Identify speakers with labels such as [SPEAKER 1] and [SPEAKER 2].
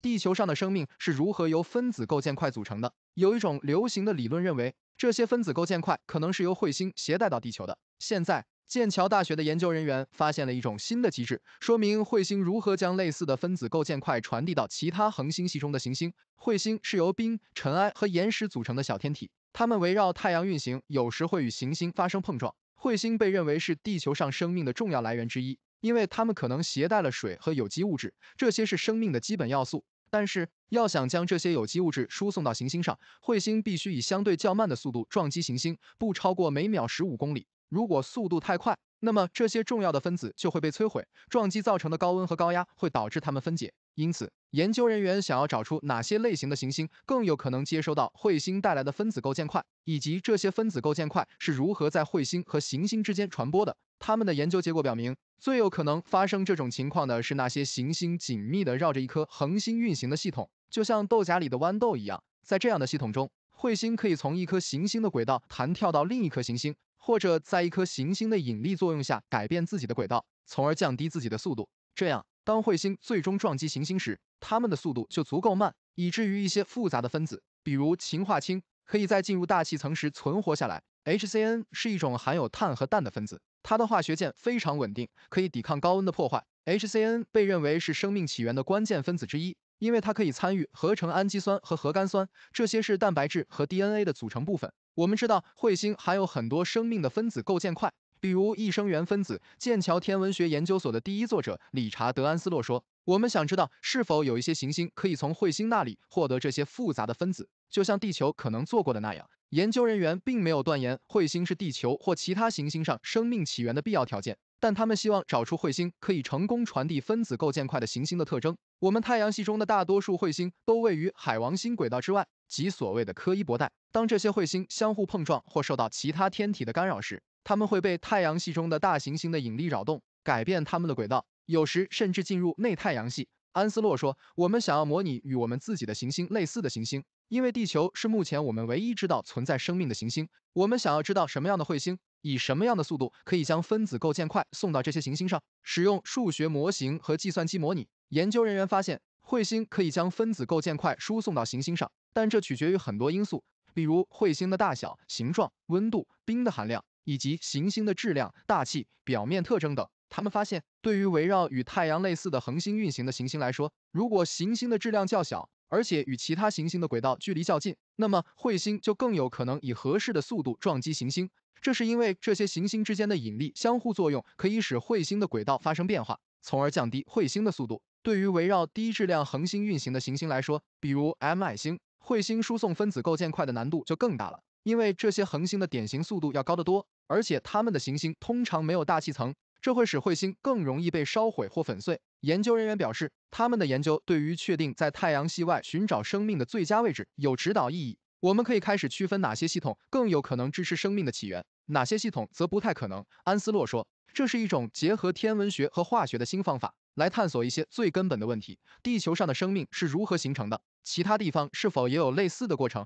[SPEAKER 1] 地球上的生命是如何由分子构建块组成的？有一种流行的理论认为，这些分子构建块可能是由彗星携带到地球的。现在，剑桥大学的研究人员发现了一种新的机制，说明彗星如何将类似的分子构建块传递到其他恒星系中的行星。彗星是由冰、尘埃和岩石组成的小天体，它们围绕太阳运行，有时会与行星发生碰撞。彗星被认为是地球上生命的重要来源之一。因为它们可能携带了水和有机物质，这些是生命的基本要素。但是，要想将这些有机物质输送到行星上，彗星必须以相对较慢的速度撞击行星，不超过每秒十五公里。如果速度太快，那么这些重要的分子就会被摧毁。撞击造成的高温和高压会导致它们分解。因此，研究人员想要找出哪些类型的行星更有可能接收到彗星带来的分子构建块，以及这些分子构建块是如何在彗星和行星之间传播的。他们的研究结果表明，最有可能发生这种情况的是那些行星紧密地绕着一颗恒星运行的系统，就像豆荚里的豌豆一样。在这样的系统中，彗星可以从一颗行星的轨道弹跳到另一颗行星，或者在一颗行星的引力作用下改变自己的轨道，从而降低自己的速度。这样，当彗星最终撞击行星时，它们的速度就足够慢，以至于一些复杂的分子，比如氰化氢，可以在进入大气层时存活下来。H C N 是一种含有碳和氮的分子。它的化学键非常稳定，可以抵抗高温的破坏。HCN 被认为是生命起源的关键分子之一，因为它可以参与合成氨基酸和核苷酸，这些是蛋白质和 DNA 的组成部分。我们知道彗星含有很多生命的分子构建块，比如异生元分子。剑桥天文学研究所的第一作者理查德·安斯洛说。我们想知道是否有一些行星可以从彗星那里获得这些复杂的分子，就像地球可能做过的那样。研究人员并没有断言彗星是地球或其他行星上生命起源的必要条件，但他们希望找出彗星可以成功传递分子构建块的行星的特征。我们太阳系中的大多数彗星都位于海王星轨道之外，即所谓的柯伊伯带。当这些彗星相互碰撞或受到其他天体的干扰时，它们会被太阳系中的大行星的引力扰动。改变它们的轨道，有时甚至进入内太阳系。安斯洛说：“我们想要模拟与我们自己的行星类似的行星，因为地球是目前我们唯一知道存在生命的行星。我们想要知道什么样的彗星，以什么样的速度可以将分子构建块送到这些行星上。使用数学模型和计算机模拟，研究人员发现，彗星可以将分子构建块输送到行星上，但这取决于很多因素，比如彗星的大小、形状、温度、冰的含量，以及行星的质量、大气、表面特征等。”他们发现，对于围绕与太阳类似的恒星运行的行星来说，如果行星的质量较小，而且与其他行星的轨道距离较近，那么彗星就更有可能以合适的速度撞击行星。这是因为这些行星之间的引力相互作用可以使彗星的轨道发生变化，从而降低彗星的速度。对于围绕低质量恒星运行的行星来说，比如 M 矮星，彗星输送分子构建块的难度就更大了，因为这些恒星的典型速度要高得多，而且它们的行星通常没有大气层。这会使彗星更容易被烧毁或粉碎。研究人员表示，他们的研究对于确定在太阳系外寻找生命的最佳位置有指导意义。我们可以开始区分哪些系统更有可能支持生命的起源，哪些系统则不太可能。安斯洛说：“这是一种结合天文学和化学的新方法，来探索一些最根本的问题：地球上的生命是如何形成的？其他地方是否也有类似的过程？”